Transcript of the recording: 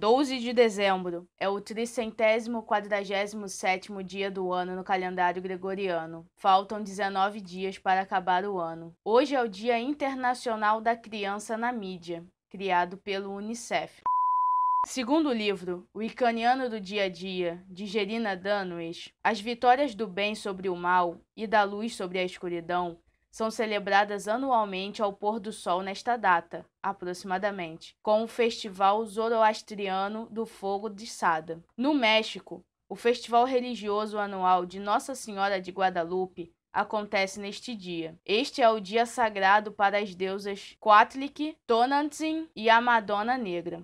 12 de dezembro é o tricentésimo quadragésimo sétimo dia do ano no calendário gregoriano. Faltam 19 dias para acabar o ano. Hoje é o Dia Internacional da Criança na Mídia, criado pelo Unicef. Segundo o livro, O Icaniano do Dia a Dia, de Gerina Danwich, as vitórias do bem sobre o mal e da luz sobre a escuridão são celebradas anualmente ao pôr do sol nesta data, aproximadamente, com o Festival Zoroastriano do Fogo de Sada. No México, o festival religioso anual de Nossa Senhora de Guadalupe acontece neste dia. Este é o dia sagrado para as deusas Quatlic, Tonantzin e a Madonna Negra.